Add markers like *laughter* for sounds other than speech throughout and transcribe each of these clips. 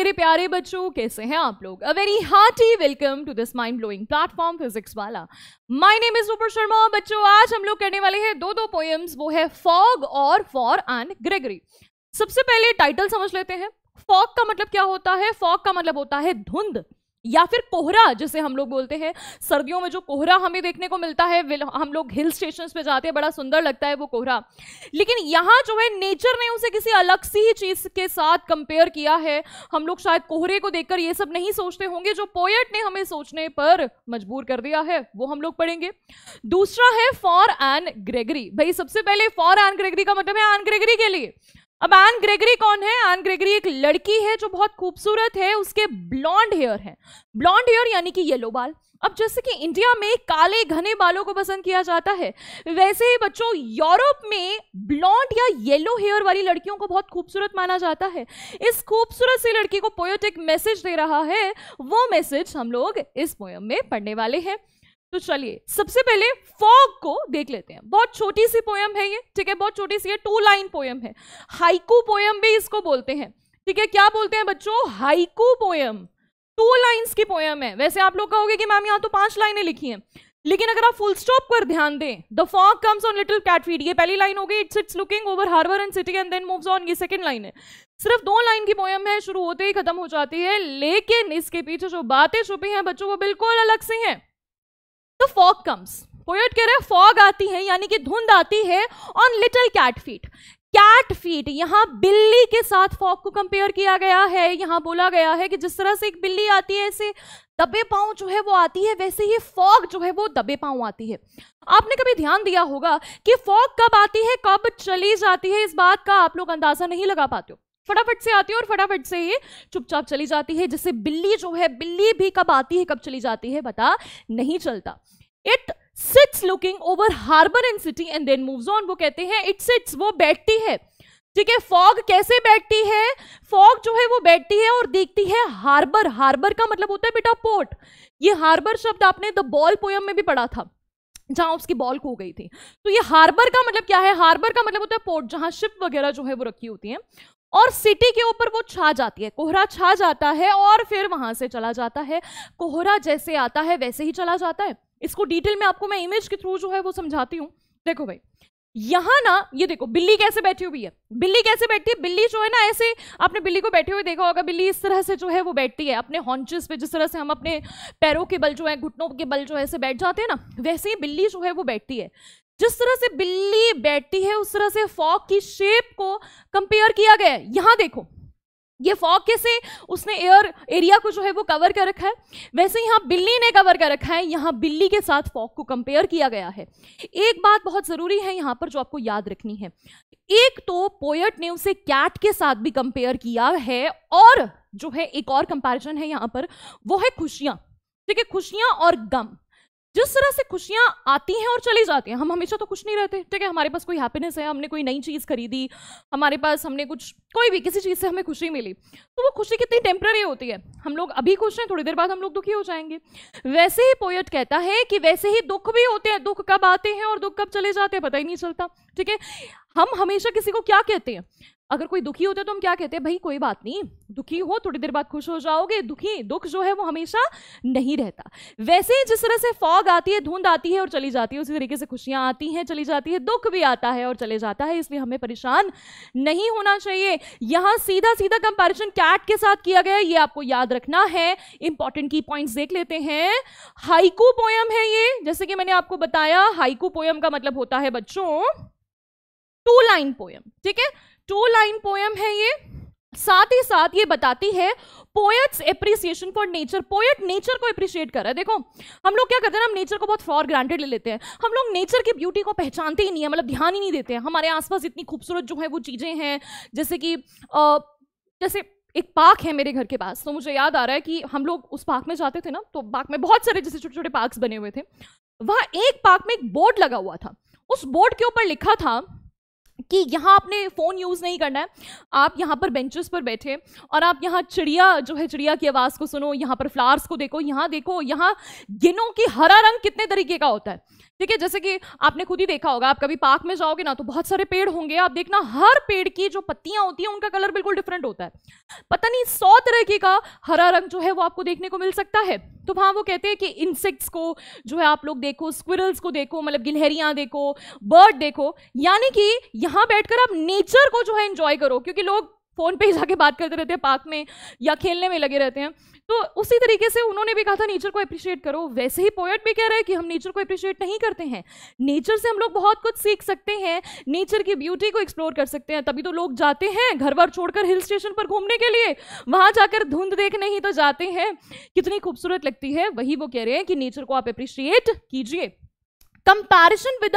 मेरे प्यारे बच्चों कैसे हैं आप लोग a very hearty welcome to this mind blowing platform physics वाला माय नेम इज रूपर शर्मा बच्चों आज हम लोग करने वाले हैं दो दो पोएम्स वो है फॉग और फॉर एंड ग्रेगरी सबसे पहले टाइटल समझ लेते हैं फॉग का मतलब क्या होता है फॉग का मतलब होता है धुंध या फिर कोहरा जिसे हम लोग बोलते हैं सर्दियों में जो कोहरा हमें देखने को मिलता है हम लोग हिल स्टेशन पे जाते हैं बड़ा सुंदर लगता है वो कोहरा लेकिन यहाँ जो है नेचर ने उसे किसी अलग सी ही चीज़ के साथ कंपेयर किया है हम लोग शायद कोहरे को देखकर ये सब नहीं सोचते होंगे जो पोएट ने हमें सोचने पर मजबूर कर दिया है वो हम लोग पढ़ेंगे दूसरा है फॉर एन ग्रेगरी भाई सबसे पहले फॉर एन ग्रेगरी का मतलब है एन ग्रेगरी के लिए अब आन ग्रेगरी कौन है आन ग्रेगरी एक लड़की है जो बहुत खूबसूरत है उसके ब्लॉन्ड हेयर है ब्लॉन्ड हेयर यानी कि येलो बाल अब जैसे कि इंडिया में काले घने बालों को पसंद किया जाता है वैसे ही बच्चों यूरोप में ब्लॉन्ड या येलो हेयर वाली लड़कियों को बहुत खूबसूरत माना जाता है इस खूबसूरत सी लड़की को पोएटिक मैसेज दे रहा है वो मैसेज हम लोग इस पोएम में पढ़ने वाले हैं तो चलिए सबसे पहले फॉग को देख लेते हैं बहुत छोटी सी पोयम है ये ठीक है बहुत छोटी सी है टू लाइन पोयम है हाइकू पोयम भी इसको बोलते हैं ठीक है क्या बोलते हैं बच्चों हाइकू पोयम टू लाइंस की पोयम है वैसे आप लोग कहोगे कि मैम यहाँ तो पांच लाइनें लिखी हैं लेकिन अगर आप फुल स्टॉप पर ध्यान दें the fog comes on little cat feet ये पहली लाइन हो गई it's it's looking over harbour and city and then moves on ये सेकंड लाइन है सिर्फ दो लाइन की पोयम है शुरू होते ही खत्म हो जाती है लेकिन इसके पीछे जो बातें छुपी हैं बच्चों वो बिल्कुल अलग से हैं द फॉग कम्स पोएट कह रहे हैं फॉग आती है यानी कि धुंध आती है on little cat feet cat feet यहाँ बिल्ली के साथ फॉग को कंपेयर किया गया है यहाँ बोला गया है कि जिस तरह से एक बिल्ली आती है ऐसे दबे पाँव जो है वो आती है वैसे ही फॉग जो है वो दबे पाँव आती है आपने कभी ध्यान दिया होगा कि फॉग कब आती है कब चली जाती है इस बात का आप लोग अंदाजा नहीं लगा पाते हो फटाफट से आती है और फटाफट से ही चुपचाप चली जाती है जिससे बिल्ली जो है बिल्ली भी कब आती है कब चली जाती है पता नहीं चलता it sits looking over harbour and city and then moves on वो कहते हैं इट सिट्स वो बैठती है ठीक है फॉग कैसे बैठती है फॉग जो है वो बैठती है और देखती है हार्बर हार्बर का मतलब होता है बेटा पोर्ट ये हार्बर शब्द आपने द बॉल पोयम में भी पढ़ा था जहां उसकी बॉल खो गई थी तो ये हार्बर का मतलब क्या है हार्बर का मतलब होता है पोर्ट जहां शिप वगैरह जो है वो रखी होती है और सिटी के ऊपर वो छा जाती है कोहरा छा जाता है और फिर वहां से चला जाता है कोहरा जैसे आता है वैसे ही चला जाता है इसको डिटेल में आपको मैं इमेज के थ्रू जो है वो समझाती हूँ देखो भाई यहां ना ये देखो बिल्ली कैसे बैठी हुई है बिल्ली कैसे बैठती है बिल्ली जो है ना ऐसे आपने बिल्ली को बैठे हुए देखा होगा बिल्ली इस तरह से जो है वो बैठती है अपने हॉन्चेस पे जिस तरह से हम अपने पैरों के बल जो है घुटनों के बल जो है ऐसे बैठ जाते हैं ना वैसे ही बिल्ली जो है वो बैठती है जिस तरह से बिल्ली बैठी है उस तरह से फॉग की शेप को कंपेयर किया गया है यहां देखो ये फॉग कैसे उसने एयर एरिया को जो है वो कवर कर रखा है वैसे यहाँ बिल्ली ने कवर कर रखा है यहाँ बिल्ली के साथ फॉग को कंपेयर किया गया है एक बात बहुत ज़रूरी है यहाँ पर जो आपको याद रखनी है एक तो पोयट ने उसे कैट के साथ भी कंपेयर किया है और जो है एक और कंपेरिजन है यहाँ पर वो है खुशियाँ ठीक है खुशियाँ और गम जिस तरह से खुशियां आती हैं और चली जाती हैं हम हमेशा तो खुश नहीं रहते ठीक है हमारे पास कोई हैप्पीनेस है हमने कोई नई चीज़ खरीदी हमारे पास हमने कुछ कोई भी किसी चीज़ से हमें खुशी मिली तो वो खुशी कितनी टेम्प्ररी होती है हम लोग अभी खुश हैं थोड़ी देर बाद हम लोग दुखी हो जाएंगे वैसे ही पोएट कहता है कि वैसे ही दुख भी होते हैं दुख कब आते हैं और दुख कब चले जाते हैं पता ही नहीं चलता ठीक है हम हमेशा किसी को क्या कहते हैं अगर कोई दुखी होता है तो हम क्या कहते हैं भाई कोई बात नहीं दुखी हो थोड़ी देर बाद खुश हो जाओगे दुखी दुख जो है वो हमेशा नहीं रहता वैसे ही जिस तरह से फॉग आती है धुंध आती है और चली जाती है उसी तरीके से खुशियां आती हैं चली जाती है दुख भी आता है और चले जाता है इसलिए हमें परेशान नहीं होना चाहिए यहाँ सीधा सीधा कंपेरिजन कैट के साथ किया गया ये आपको याद रखना है इंपॉर्टेंट की पॉइंट्स देख लेते हैं हाइकू पोयम है ये जैसे कि मैंने आपको बताया हाइकू पोयम का मतलब होता है बच्चों टू लाइन पोयम ठीक है टू लाइन पोएम है ये साथ ही साथ ये बताती है poet's appreciation for nature poet nature को अप्रिशिएट कर रहा है देखो हम लोग क्या करते हैं हम नेचर को बहुत फॉर ग्रांटेड ले लेते हैं हम लोग नेचर की ब्यूटी को पहचानते ही नहीं है मतलब ध्यान ही नहीं देते हैं हमारे आसपास इतनी खूबसूरत जो है वो चीज़ें हैं जैसे कि आ, जैसे एक पार्क है मेरे घर के पास तो मुझे याद आ रहा है कि हम लोग उस पार्क में जाते थे ना तो पार्क में बहुत सारे जैसे छोटे छोटे पार्क बने हुए थे वहाँ एक पार्क में एक बोर्ड लगा हुआ था उस बोर्ड के ऊपर लिखा था कि यहाँ आपने फ़ोन यूज़ नहीं करना है आप यहाँ पर बेंचेस पर बैठे और आप यहाँ चिड़िया जो है चिड़िया की आवाज़ को सुनो यहाँ पर फ्लावर्स को देखो यहाँ देखो यहाँ गिनों की हरा रंग कितने तरीके का होता है ठीक है जैसे कि आपने खुद ही देखा होगा आप कभी पार्क में जाओगे ना तो बहुत सारे पेड़ होंगे आप देखना हर पेड़ की जो पत्तियाँ होती हैं उनका कलर बिल्कुल डिफरेंट होता है पता नहीं सौ तरीके का हरा रंग जो है वो आपको देखने को मिल सकता है तो वहाँ वो कहते हैं कि इंसेक्ट्स को जो है आप लोग देखो स्क्विरल्स को देखो मतलब गिलहरियाँ देखो बर्ड देखो यानी कि यहाँ बैठकर आप नेचर को जो है इन्जॉय करो क्योंकि लोग फ़ोन पे ही जाके बात करते रहते हैं पार्क में या खेलने में लगे रहते हैं तो उसी तरीके से उन्होंने भी कहा था नेचर को अप्रिशिएट करो वैसे ही पोएट भी कह रहे हैं कि हम नेचर को अप्रिशिएट नहीं करते हैं नेचर से हम लोग बहुत कुछ सीख सकते हैं नेचर की ब्यूटी को एक्सप्लोर कर सकते हैं तभी तो लोग जाते हैं घर बार छोड़कर हिल स्टेशन पर घूमने के लिए वहाँ जाकर धुंध देखने ही तो जाते हैं कितनी खूबसूरत लगती है वही वो कह रहे हैं कि नेचर को आप अप्रिशिएट कीजिए comparison with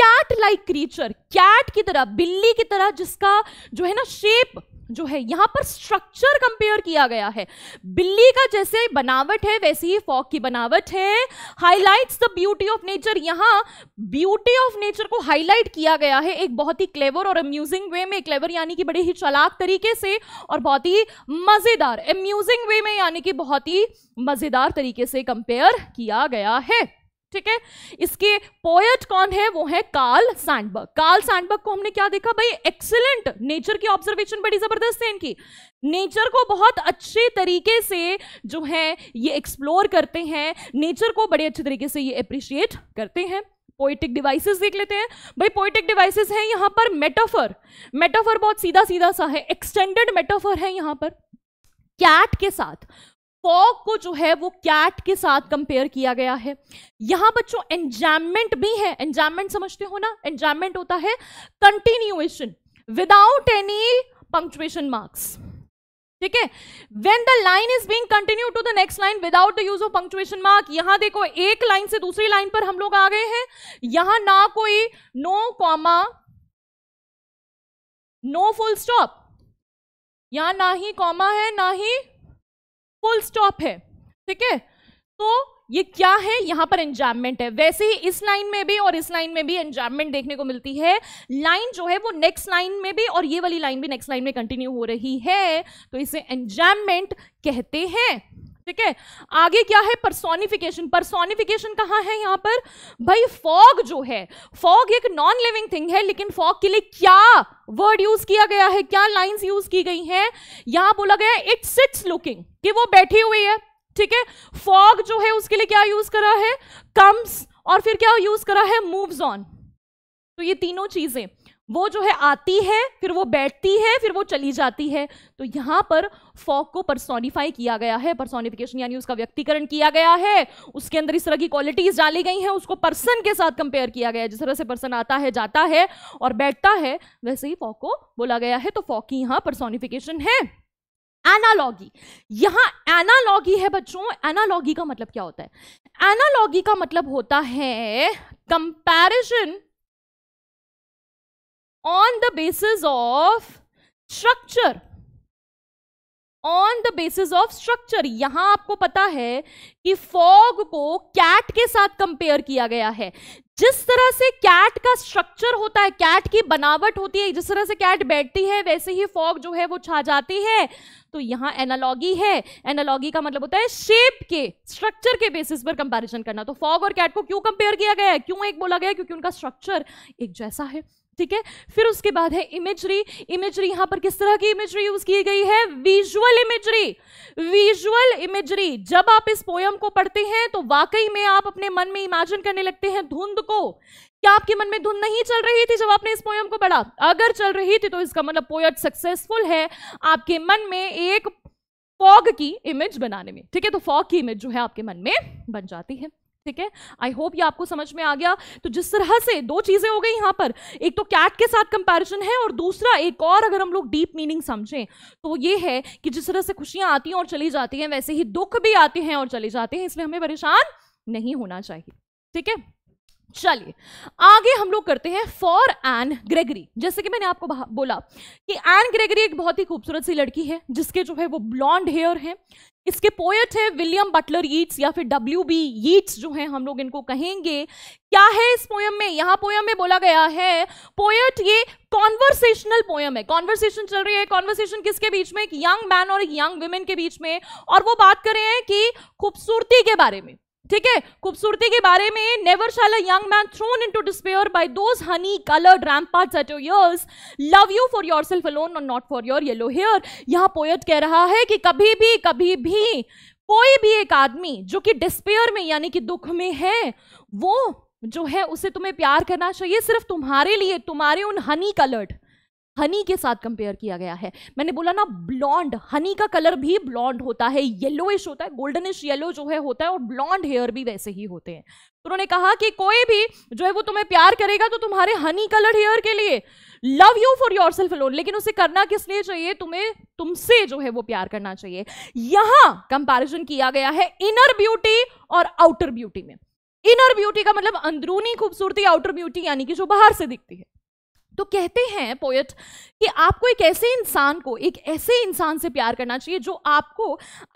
cat like creature cat की तरह बिल्ली की तरह जिसका जो है ना शेप जो है यहाँ पर स्ट्रक्चर कंपेयर किया गया है बिल्ली का जैसे बनावट है वैसे ही फॉक की बनावट है highlights the beauty of nature यहाँ ब्यूटी ऑफ नेचर को हाईलाइट किया गया है एक बहुत ही क्लेवर और अम्यूजिंग वे में क्लेवर यानी कि बड़े ही चलाक तरीके से और बहुत ही मज़ेदार अम्यूजिंग वे में यानी कि बहुत ही मज़ेदार तरीके से कंपेयर किया गया है ठीक है इसके पोएट कौन है वो है कार्ल सैंडबर्ग कार्ल सैंडबर्ग को हमने क्या देखा भाई एक्सेलेंट नेचर की ऑब्जर्वेशन बड़ी जबरदस्त है इनकी नेचर को बहुत अच्छे तरीके से जो है ये एक्सप्लोर करते हैं नेचर को बड़े अच्छे तरीके से ये अप्रिशिएट करते हैं पोइटिक डिवाइसेस देख लेते हैं भाई पोइटिक डिवाइसेस हैं यहाँ पर मेटाफर मेटाफर बहुत सीधा सीधा सा है एक्सटेंडेड मेटाफर है यहाँ पर कैट के साथ फॉग को जो है वो कैट के साथ कंपेयर किया गया है यहां बच्चों एंजाममेंट भी है एंजाममेंट समझते हो ना एंजाममेंट होता है continuation without any punctuation marks ठीक है when the line is being continue to the next line without the use of punctuation mark यहां देखो एक लाइन से दूसरी लाइन पर हम लोग आ गए हैं यहां ना कोई no comma no full stop यहां ना ही कॉमा है ना ही फुल स्टॉप है ठीक है तो ये क्या है यहां पर एंजाममेंट है वैसे ही इस लाइन में भी और इस लाइन में भी एंजाममेंट देखने को मिलती है लाइन जो है वो नेक्स्ट लाइन में भी और ये वाली लाइन भी नेक्स्ट लाइन में कंटिन्यू हो रही है तो इसे एंजाममेंट कहते हैं ठीक है आगे क्या है परसोनिफिकेशन परसोनिफिकेशन कहाँ है यहाँ पर भाई फॉग जो है फॉग एक नॉन लिविंग थिंग है लेकिन फॉग के लिए क्या वर्ड यूज किया गया है क्या लाइंस यूज की गई हैं यहां बोला गया इट सिट्स लुकिंग कि वो बैठी हुई है ठीक है फॉग जो है उसके लिए क्या यूज करा है कम्स और फिर क्या यूज करा है मूव्स ऑन तो ये तीनों चीजें वो जो है आती है फिर वो बैठती है फिर वो चली जाती है तो यहां पर फॉग को परसोनिफाई किया गया है परसोनिफिकेशन यानी उसका व्यक्तिकरण किया गया है उसके अंदर इस तरह की क्वालिटीज डाली गई हैं उसको पर्सन के साथ कंपेयर किया गया है जिस तरह से पर्सन आता है जाता है और बैठता है वैसे ही फॉक को बोला गया है तो फॉक की यहाँ परसोनिफिकेशन है एनालॉगी यहाँ एनालॉगी है बच्चों एनालॉगी का मतलब क्या होता है एनालॉगी का मतलब होता है comparison on the basis of structure on the basis of structure यहां आपको पता है कि फॉग को कैट के साथ कंपेयर किया गया है जिस तरह से कैट का स्ट्रक्चर होता है कैट की बनावट होती है जिस तरह से कैट बैठती है वैसे ही फॉग जो है वो छा जाती है तो यहां एनालॉगी है एनालॉगी का मतलब होता है शेप के स्ट्रक्चर के बेसिस पर कंपैरिजन करना तो फॉग और कैट को क्यों कंपेयर किया गया है क्यों एक बोला गया क्योंकि उनका स्ट्रक्चर एक जैसा है ठीक है फिर उसके बाद है इमेजरी इमेजरी यहां पर किस तरह की इमेजरी यूज की गई है विजुअल इमेजरी विजुअल इमेजरी जब आप इस पोयम को पढ़ते हैं तो वाकई में आप अपने मन में इमेजिन करने लगते हैं धुंध को क्या आपके मन में धुन नहीं चल रही थी जब आपने इस पोयम को पढ़ा अगर चल रही थी तो इसका मतलब पोयट सक्सेसफुल है आपके मन में एक फॉग की इमेज बनाने में ठीक है तो फॉग की इमेज जो है आपके मन में बन जाती है ठीक है आई होप ये आपको समझ में आ गया तो जिस तरह से दो चीजें हो गई यहां पर एक तो कैट के साथ कंपैरिजन है और दूसरा एक और अगर हम लोग डीप मीनिंग समझें तो ये है कि जिस तरह से खुशियां आती हैं और चली जाती हैं वैसे ही दुख भी आते हैं और चले जाते हैं इसलिए हमें परेशान नहीं होना चाहिए ठीक है चलिए आगे हम लोग करते हैं फॉर एन ग्रेगरी जैसे कि मैंने आपको बोला कि एन ग्रेगरी एक बहुत ही खूबसूरत सी लड़की है जिसके जो है वो ब्लॉन्ड हेयर है इसके पोएट है विलियम बटलर ईट्स या फिर डब्ल्यू बी ईट्स जो है हम लोग इनको कहेंगे क्या है इस पोयम में यहां पोयम में बोला गया है पोएट ये कॉन्वर्सेशनल पोयम है कॉन्वर्सेशन चल रही है कॉन्वर्सेशन किसके बीच में एक यंग मैन और एक यंग वुमेन के बीच में और वो बात कर रहे हैं कि खूबसूरती के बारे में ठीक है खूबसूरती के बारे में never shall a young man thrown into despair by those honey coloured ramparts at your love you for self alone और not for your yellow hair यहाँ पोएट कह रहा है कि कभी भी कभी भी कोई भी एक आदमी जो कि डिस्पेयर में यानी कि दुख में है वो जो है उसे तुम्हें प्यार करना चाहिए सिर्फ तुम्हारे लिए तुम्हारे उन हनी कलर्ड हनी के साथ कंपेयर किया गया है मैंने बोला ना ब्लॉन्ड हनी का कलर भी ब्लॉन्ड होता है येलोइश होता है गोल्डनिश येलो जो है होता है और ब्लॉन्ड हेयर भी वैसे ही होते हैं तो उन्होंने कहा कि कोई भी जो है वो तुम्हें प्यार करेगा तो तुम्हारे हनी कलर हेयर के लिए love you for yourself lone लेकिन उसे करना किस लिए चाहिए तुम्हें तुमसे जो है वो प्यार करना चाहिए यहां कंपेरिजन किया गया है इनर ब्यूटी और आउटर ब्यूटी में इनर ब्यूटी का मतलब अंदरूनी खूबसूरती आउटर ब्यूटी यानी कि जो बाहर से दिखती है तो कहते हैं पोएट कि आपको एक ऐसे इंसान को एक ऐसे इंसान से प्यार करना चाहिए जो आपको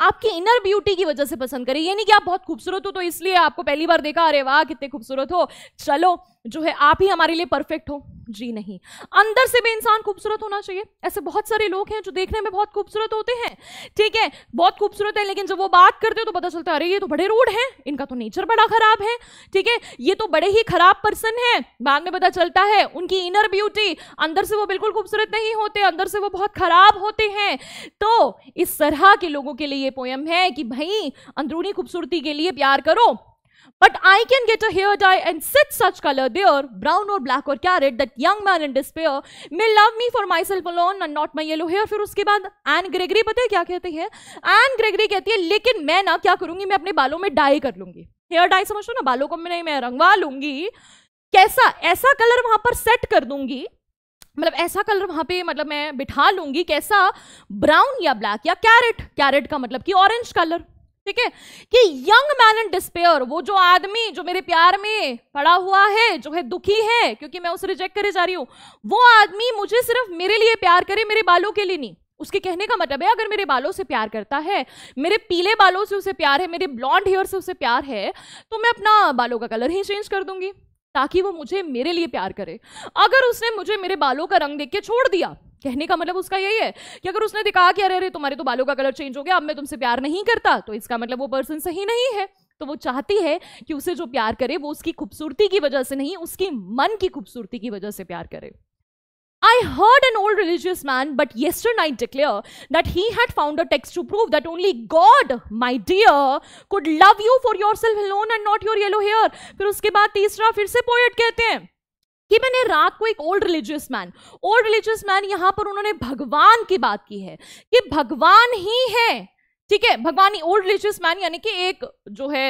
आपकी इनर ब्यूटी की वजह से पसंद करे ये नहीं कि आप बहुत खूबसूरत हो तो इसलिए आपको पहली बार देखा अरे वाह कितने खूबसूरत हो चलो जो है आप ही हमारे लिए परफेक्ट हो जी नहीं अंदर से भी इंसान खूबसूरत होना चाहिए ऐसे बहुत सारे लोग हैं जो देखने में बहुत खूबसूरत होते हैं ठीक है बहुत खूबसूरत है लेकिन जब वो बात करते हो तो पता चलता है अरे ये तो बड़े रूड हैं इनका तो नेचर बड़ा खराब है ठीक है ये तो बड़े ही खराब पर्सन है बाद में पता चलता है उनकी इनर ब्यूटी अंदर से वो बिल्कुल खूबसूरत नहीं होते अंदर से वो बहुत खराब होते हैं तो इस तरह के लोगों के लिए ये पोयम है कि भाई अंदरूनी खूबसूरती के लिए प्यार करो But I can get a hair dye and set such color there, brown or black or carrot, that young man in despair may love me for myself alone and not my yellow hair. फिर उसके बाद N Gregory पता है क्या कहती है N Gregory कहती है लेकिन मैं ना क्या करूंगी मैं अपने बालों में डाई कर लूंगी हेयर डाई समझ लो ना बालों को मैं मैं रंगवा लूंगी कैसा ऐसा कलर वहां पर सेट कर दूंगी मतलब ऐसा कलर वहां पे मतलब मैं बिठा लूंगी कैसा ब्राउन या ब्लैक या कैरेट कैरेट का मतलब कि ऑरेंज कलर ठीक है कि यंग मैन इन डिस्पेयर वो जो आदमी जो मेरे प्यार में पड़ा हुआ है जो है दुखी है क्योंकि मैं उसे रिजेक्ट करे जा रही हूँ वो आदमी मुझे सिर्फ मेरे लिए प्यार करे मेरे बालों के लिए नहीं उसके कहने का मतलब है अगर मेरे बालों से प्यार करता है मेरे पीले बालों से उसे प्यार है मेरे ब्लॉन्ड हेयर से उसे प्यार है तो मैं अपना बालों का कलर ही चेंज कर दूंगी ताकि वो मुझे मेरे लिए प्यार करे अगर उसने मुझे मेरे बालों का रंग देख के छोड़ दिया कहने का मतलब उसका यही है कि अगर उसने दिखा कि अरे अरे तुम्हारे तो बालों का कलर चेंज हो गया अब मैं तुमसे प्यार नहीं करता तो इसका मतलब वो पर्सन सही नहीं है तो वो चाहती है कि उसे जो प्यार करे वो उसकी खूबसूरती की वजह से नहीं उसकी मन की खूबसूरती की वजह से प्यार करे I heard an old religious man, but yesterday night declare that he had found a text to prove that only God, my dear, could love you for yourself alone and not your yellow hair. फिर उसके बाद तीसरा फिर से poet कहते हैं ये मैंने रात को एक old religious man old religious man यहां पर उन्होंने भगवान की बात की है कि भगवान ही है ठीक है भगवान ही ओल्ड रिलीजियस मैन यानी कि एक जो है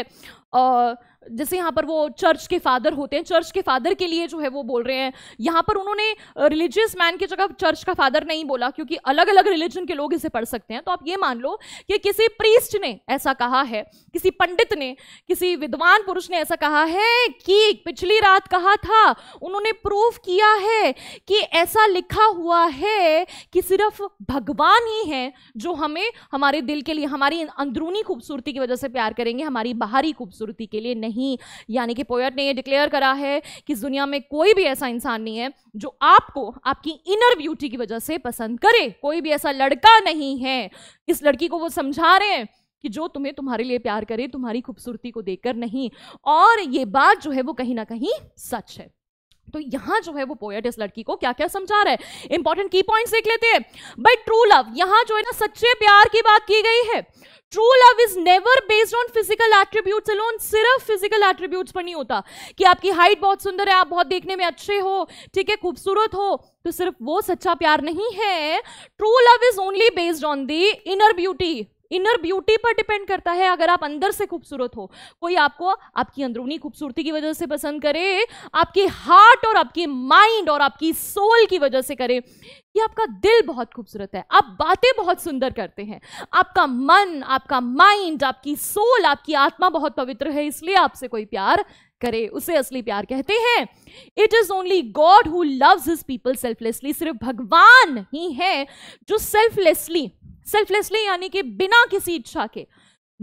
आ, जैसे यहाँ पर वो चर्च के फादर होते हैं चर्च के फादर के लिए जो है वो बोल रहे हैं यहाँ पर उन्होंने रिलीजियस मैन की जगह चर्च का फादर नहीं बोला क्योंकि अलग अलग रिलीजन के लोग इसे पढ़ सकते हैं तो आप ये मान लो कि किसी प्रीस्ट ने ऐसा कहा है किसी पंडित ने किसी विद्वान पुरुष ने ऐसा कहा है कि पिछली रात कहा था उन्होंने प्रूफ किया है कि ऐसा लिखा हुआ है कि सिर्फ भगवान ही है जो हमें हमारे दिल के लिए हमारी अंदरूनी खूबसूरती की वजह से प्यार करेंगे हमारी बाहरी खूबसूरती के लिए नहीं नहीं यानी कि पोएट ने ये डिक्लेयर करा है कि दुनिया में कोई भी ऐसा इंसान नहीं है जो आपको आपकी इनर ब्यूटी की वजह से पसंद करे कोई भी ऐसा लड़का नहीं है इस लड़की को वो समझा रहे हैं कि जो तुम्हें तुम्हारे लिए प्यार करे तुम्हारी खूबसूरती को देखकर नहीं और ये बात जो है वो कहीं ना कहीं सच है तो यहां जो है वो पोएट इस लड़की को क्या क्या समझा रहा है इंपॉर्टेंट की पॉइंट देख लेते हैं बट ट्रू लव यहां जो है ना सच्चे प्यार की बात की गई है true love is never based on physical attributes alone सिर्फ फिजिकल एट्रीब्यूट्स पर नहीं होता कि आपकी हाइट बहुत सुंदर है आप बहुत देखने में अच्छे हो ठीक है खूबसूरत हो तो सिर्फ वो सच्चा प्यार नहीं है true love is only based on the inner beauty inner beauty पर डिपेंड करता है अगर आप अंदर से खूबसूरत हो कोई आपको आपकी अंदरूनी खूबसूरती की वजह से पसंद करे आपके हार्ट और आपके माइंड और आपकी सोल की वजह से करे कि आपका दिल बहुत खूबसूरत है आप बातें बहुत सुंदर करते हैं आपका मन आपका माइंड आपकी सोल आपकी आत्मा बहुत पवित्र है इसलिए आपसे कोई प्यार करे उसे असली प्यार कहते हैं it is only God who loves his people selflessly सिर्फ भगवान ही है जो सेल्फलेसली सेल्फलेसली यानी कि बिना किसी इच्छा के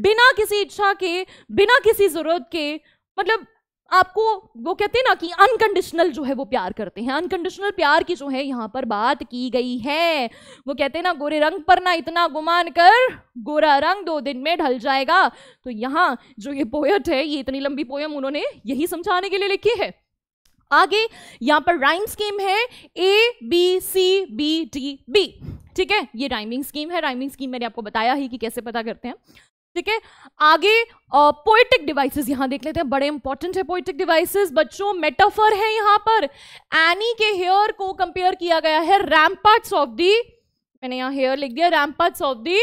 बिना किसी इच्छा के बिना किसी ज़रूरत के मतलब आपको वो कहते हैं ना कि अनकंडीशनल जो है वो प्यार करते हैं अनकंडीशनल प्यार की जो है यहाँ पर बात की गई है वो कहते हैं ना गोरे रंग पर ना इतना गुमान कर गोरा रंग दो दिन में ढल जाएगा तो यहाँ जो ये पोएट है ये इतनी लंबी पोएम उन्होंने यही समझाने के लिए लिखी है आगे यहाँ पर राइम स्कीम है A B C B D B ठीक है ये राइमिंग स्कीम है राइमिंग स्कीम मैंने आपको बताया ही कि कैसे पता करते हैं ठीक है आगे पोइटिक डिवाइसेस यहां देख लेते हैं बड़े इंपॉर्टेंट है पोइटिक डिवाइसेस बच्चों मेटाफर है यहां पर एनी के हेयर को कंपेयर किया गया है रैम्पार्ट्स ऑफ दी मैंने यहां हेयर लिख दिया ramparts of the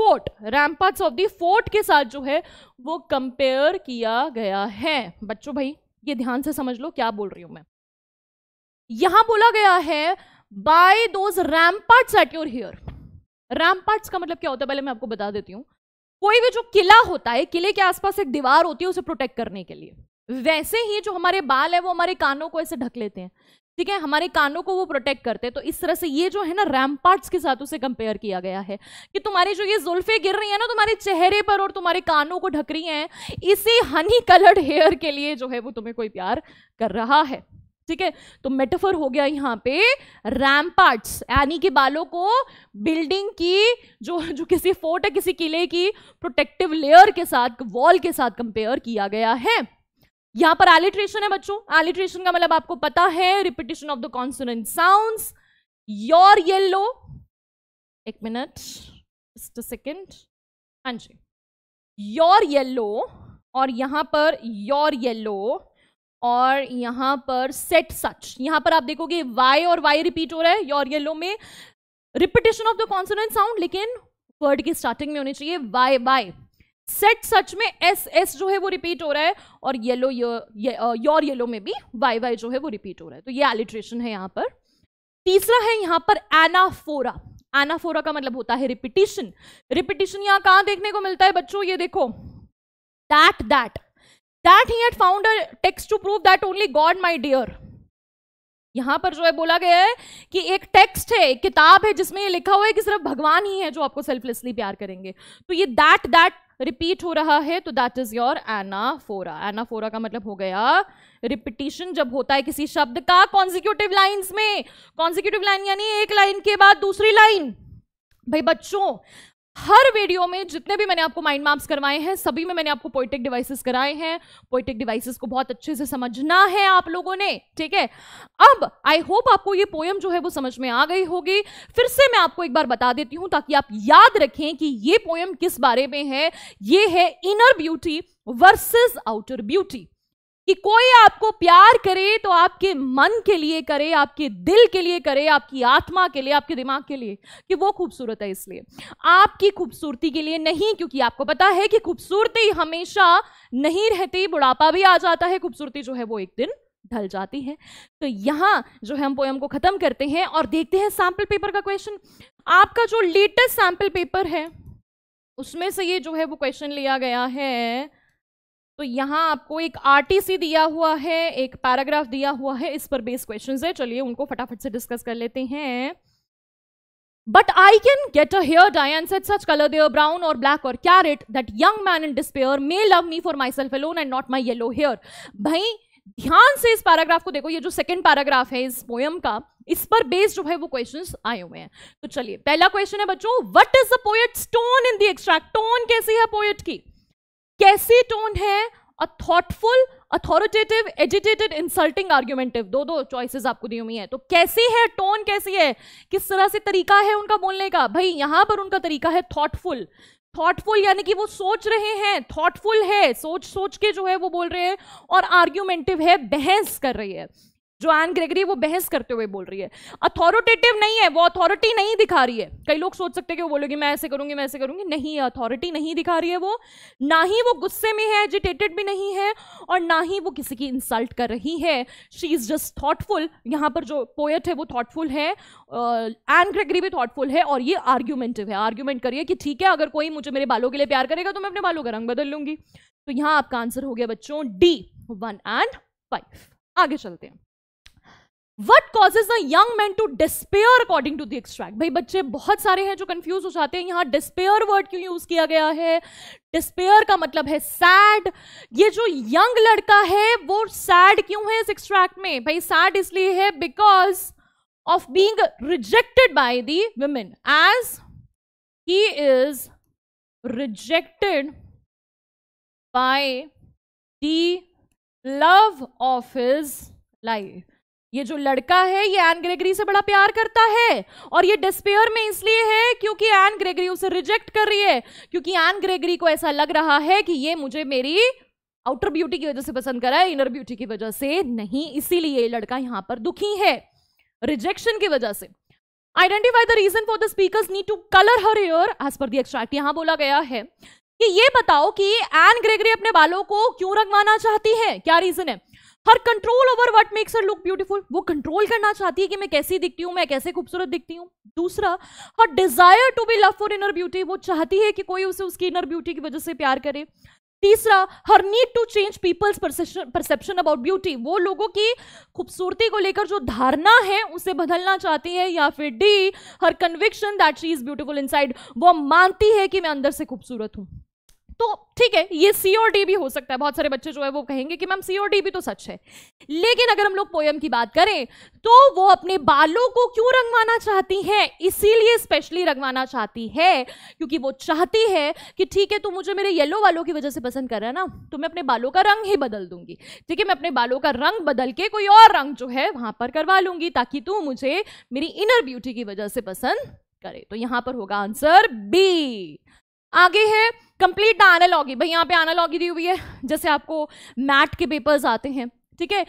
fort ramparts of the fort के साथ जो है वो कंपेयर किया गया है बच्चों भाई ये ध्यान से समझ लो क्या बोल रही हूं मैं यहां बोला गया है by those rampart at your hair ramparts का मतलब क्या होता है पहले मैं आपको बता देती हूँ कोई भी जो किला होता है किले के आसपास एक दीवार होती है उसे प्रोटेक्ट करने के लिए वैसे ही जो हमारे बाल है वो हमारे कानों को ऐसे ढक लेते हैं ठीक है हमारे कानों को वो प्रोटेक्ट करते हैं तो इस तरह से ये जो है ना रैम्पार्ट्स के साथ उसे कंपेयर किया गया है कि तुम्हारी जो ये जुल्फे गिर रही है ना तुम्हारे चेहरे पर और तुम्हारे कानों को ढक रही हैं इसी हनी कलर्ड हेयर के लिए जो है वो तुम्हें कोई प्यार कर रहा है ठीक है तो मेटाफर हो गया यहाँ पे पार्ट यानी कि बालों को बिल्डिंग की जो जो किसी फोर्ट है किसी किले की प्रोटेक्टिव लेयर के साथ वॉल के साथ कंपेयर किया गया है यहां पर एलिट्रेशन है बच्चों एलिट्रेशन का मतलब आपको पता है repetition of the consonant sound your yellow एक मिनट जस्ट सेकेंड हाँ जी योर येल्लो और यहां पर योर येल्लो और यहां पर सेट सच यहां पर आप देखोगे वाई और वाई रिपीट हो रहा है योर येलो में repetition of the consonant sound लेकिन वर्ड की स्टार्टिंग में होनी चाहिए वाई वाई सेट सच में एस एस जो है वो रिपीट हो रहा है और येलो योर येलो में भी वाई वाई जो है वो रिपीट uh, हो रहा है तो ये एलिट्रेशन है यहां पर तीसरा है यहां पर एनाफोरा एनाफोरा का मतलब होता है रिपीटिशन रिपीटिशन यहां कहां देखने को मिलता है बच्चों ये देखो that that that he had found a text to prove that only God my dear यहां पर जो है बोला गया है कि एक टेक्स्ट है एक किताब है जिसमें ये लिखा हुआ है कि सिर्फ भगवान ही है जो आपको सेल्फलेसली प्यार करेंगे तो ये दैट दैट रिपीट हो रहा है तो that is your anaphora anaphora का मतलब हो गया रिपीटिशन जब होता है किसी शब्द का कॉन्जिक्यूटिव लाइंस में कॉन्जिक्यूटिव लाइन यानी एक लाइन के बाद दूसरी लाइन भाई बच्चों हर वीडियो में जितने भी मैंने आपको माइंड मैप्स करवाए हैं सभी में मैंने आपको पोइटिक डिवाइसेस कराए हैं पोइटिक डिवाइसेस को बहुत अच्छे से समझना है आप लोगों ने ठीक है अब आई होप आपको ये पोएम जो है वो समझ में आ गई होगी फिर से मैं आपको एक बार बता देती हूँ ताकि आप याद रखें कि ये पोएम किस बारे में है ये है inner beauty versus outer beauty कि कोई आपको प्यार करे तो आपके मन के लिए करे आपके दिल के लिए करे आपकी आत्मा के लिए आपके दिमाग के लिए कि वो खूबसूरत है इसलिए आपकी खूबसूरती के लिए नहीं क्योंकि आपको पता है कि खूबसूरती हमेशा नहीं रहती बुढ़ापा भी आ जाता है खूबसूरती जो है वो एक दिन ढल जाती है तो यहाँ जो है हम पोएम को ख़त्म करते हैं और देखते हैं सैम्पल पेपर का क्वेश्चन आपका जो लेटेस्ट सैम्पल पेपर है उसमें से ये जो है वो क्वेश्चन लिया गया है तो यहाँ आपको एक आरटीसी दिया हुआ है एक पैराग्राफ दिया हुआ है इस पर बेस क्वेश्चंस है चलिए उनको फटाफट से डिस्कस कर लेते हैं but I can get a hair dye set such colour there brown और ब्लैक और carrot that young man in despair may love me for myself alone and not my yellow hair भाई ध्यान से इस paragraph को देखो ये जो सेकंड पैराग्राफ है इस पोयम का इस पर बेस्ड जो है वो क्वेश्चंस आए हुए हैं तो चलिए पहला क्वेश्चन है बच्चों what is the poet stone in the extract tone कैसी है पोएट की कैसी टोन है a thoughtful authoritative agitated insulting argumentative दो दो चॉइसेस आपको दी हुई तो है तो कैसी है टोन कैसी है किस तरह से तरीका है उनका बोलने का भाई यहां पर उनका तरीका है थॉटफुल थॉटफुल यानी कि वो सोच रहे हैं थॉटफुल है सोच सोच के जो है वो बोल रहे हैं और आर्ग्यूमेंटिव है बहस कर रही है जो एन ग्रेगरी वो बहस करते हुए बोल रही है अथॉरिटेटिव नहीं है वो अथॉरिटी नहीं दिखा रही है कई लोग सोच सकते हैं कि वो बोलोगे मैं ऐसे करूंगी मैं ऐसे करूंगी नहीं अथॉरिटी नहीं दिखा रही है वो ना ही वो गुस्से में है एजिटेटेड भी नहीं है और ना ही वो किसी की इंसल्ट कर रही है शी इज़ जस्ट थॉटफुल यहाँ पर जो पोएट है वो थॉटफुल है एन ग्रेगरी भी थॉटफुल है और ये आर्ग्यूमेंटिव है आर्ग्यूमेंट करिए कि ठीक है अगर कोई मुझे मेरे बालों के लिए प्यार करेगा तो मैं अपने बालों का रंग बदल लूंगी तो यहाँ आपका आंसर हो गया बच्चों डी वन एंड फाइव आगे चलते हैं what causes a young man to despair according to the extract भाई बच्चे बहुत सारे हैं जो कंफ्यूज हो जाते हैं यहां डिस्पेयर वर्ड क्यों यूज किया गया है डिस्पेयर का मतलब है सैड ये जो यंग लड़का है वो सैड क्यों है इस एक्सट्रैक्ट में भाई सैड इसलिए है because of being rejected by the women as he is rejected by the love of his life ये जो लड़का है ये एन ग्रेगरी से बड़ा प्यार करता है और ये डिस्पेयर में इसलिए है क्योंकि एन ग्रेगरी उसे रिजेक्ट कर रही है क्योंकि एन ग्रेगरी को ऐसा लग रहा है कि ये मुझे मेरी आउटर ब्यूटी की वजह से पसंद करा है इनर ब्यूटी की वजह से नहीं इसीलिए ये लड़का यहां पर दुखी है रिजेक्शन की वजह से identify the reason for the speaker need to colour her hair as per extract यहां बोला गया है कि ये बताओ कि एन ग्रेगरी अपने बालों को क्यों रंगवाना चाहती है क्या रीजन है her control over what makes her look beautiful वो कंट्रोल करना चाहती है कि मैं कैसी दिखती हूँ मैं कैसे खूबसूरत दिखती हूँ दूसरा her desire to be love for inner beauty वो चाहती है कि कोई उसे उसकी इनर ब्यूटी की वजह से प्यार करे तीसरा her need to change people's perception about beauty वो लोगों की खूबसूरती को लेकर जो धारणा है उसे बदलना चाहती है या फिर the her conviction that she is beautiful inside वो मानती है कि मैं अंदर से खूबसूरत हूँ तो ठीक है ये सी और डी भी हो सकता है बहुत सारे बच्चे जो है वो कहेंगे कि मैम सी और डी भी तो सच है लेकिन अगर हम लोग पोयम की बात करें तो वो अपने बालों को क्यों रंगवाना चाहती है इसीलिए स्पेशली रंगवाना चाहती है क्योंकि वो चाहती है कि ठीक है तू मुझे मेरे येलो वालों की वजह से पसंद कर रहा है ना तो मैं अपने बालों का रंग ही बदल दूंगी ठीक है मैं अपने बालों का रंग बदल के कोई और रंग जो है वहां पर करवा लूंगी ताकि तू मुझे मेरी इनर ब्यूटी की वजह से पसंद करे तो यहां पर होगा आंसर बी आगे है कंप्लीट द एनालॉगी भाई यहाँ पे एनालॉगी दी हुई है जैसे आपको मैट के पेपर्स आते हैं ठीक है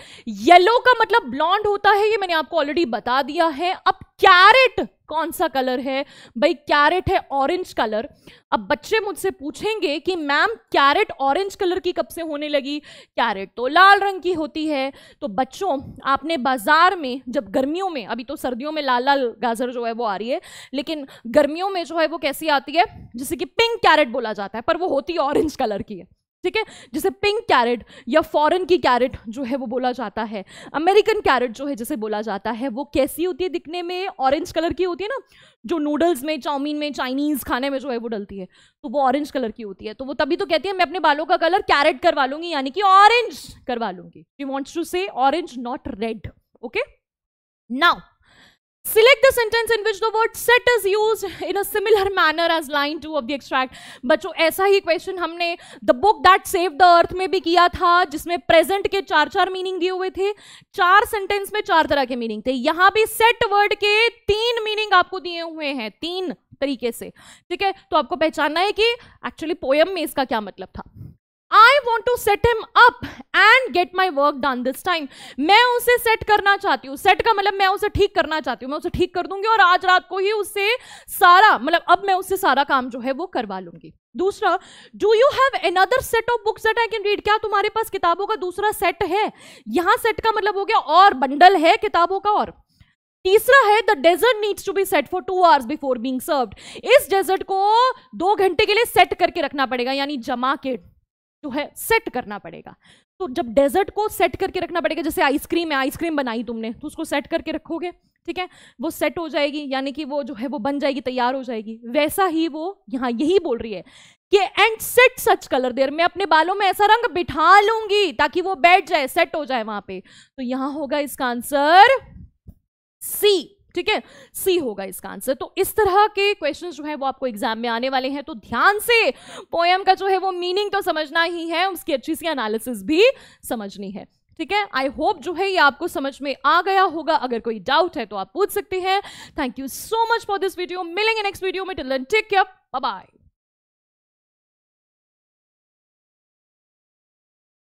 येलो का मतलब ब्लॉन्ड होता है ये मैंने आपको ऑलरेडी बता दिया है अब कैरेट कौन सा कलर है भाई कैरेट है ऑरेंज कलर अब बच्चे मुझसे पूछेंगे कि मैम कैरेट ऑरेंज कलर की कब से होने लगी कैरेट तो लाल रंग की होती है तो बच्चों आपने बाजार में जब गर्मियों में अभी तो सर्दियों में लाल लाल गाजर जो है वो आ रही है लेकिन गर्मियों में जो है वो कैसी आती है जैसे कि पिंक कैरेट बोला जाता है पर वो होती ऑरेंज कलर की है ठीक है जैसे पिंक कैरेट या फॉरेन की कैरेट जो है वो बोला जाता है अमेरिकन कैरेट जो है जैसे बोला जाता है वो कैसी होती है दिखने में ऑरेंज कलर की होती है ना जो नूडल्स में चाउमीन में चाइनीज़ खाने में जो है वो डलती है तो वो ऑरेंज कलर की होती है तो वो तभी तो कहती है मैं अपने बालों का कलर कैरेट करवा लूंगी यानी कि ऑरेंज करवा लूंगी she wants to say orange not red okay now select the sentence in which the word set is used in a similar *laughs* manner as line 2 of the बच्चों ऐसा ही क्वेश्चन हमने the book that save the earth में भी किया था जिसमें present के चार चार मीनिंग दिए हुए थे चार सेंटेंस में चार तरह के मीनिंग थे यहां भी सेट वर्ड के तीन मीनिंग आपको दिए हुए हैं तीन तरीके से ठीक है तो आपको पहचानना है कि एक्चुअली पोयम में इसका क्या मतलब था I want to set him up and get my work done this time मैं उसे सेट करना चाहती हूँ सेट का मतलब मैं उसे ठीक करना चाहती हूँ मैं उसे ठीक कर दूंगी और आज रात को ही उससे सारा मतलब अब मैं उससे सारा काम जो है वो करवा लूंगी दूसरा do you have another set of books that I can read क्या तुम्हारे पास किताबों का दूसरा सेट है यहाँ सेट का मतलब हो गया और बंडल है किताबों का और तीसरा है the dessert needs to be set for two hours before being serve इस डेजर्ट को दो घंटे के लिए सेट करके रखना पड़ेगा यानी जमा के जो तो है सेट करना पड़ेगा तो जब डेजर्ट को सेट करके रखना पड़ेगा जैसे आइसक्रीम है आइसक्रीम बनाई तुमने तो उसको सेट करके रखोगे ठीक है वो सेट हो जाएगी यानी कि वो जो है वो बन जाएगी तैयार हो जाएगी वैसा ही वो यहाँ यही बोल रही है कि and set such colour there मैं अपने बालों में ऐसा रंग बिठा लूंगी ताकि वो बैठ जाए सेट हो जाए वहां पे तो यहां होगा इसका आंसर सी ठीक है सी होगा इसका आंसर तो इस तरह के क्वेश्चंस जो है वो आपको एग्जाम में आने वाले हैं तो ध्यान से पोएम का जो है वो मीनिंग तो समझना ही है उसकी अच्छी सी एनालिसिस भी समझनी है ठीक है आई होप जो है ये आपको समझ में आ गया होगा अगर कोई डाउट है तो आप पूछ सकते हैं thank you so much for this video मिलेंगे नेक्स्ट वीडियो में टिल टेक केयर बाय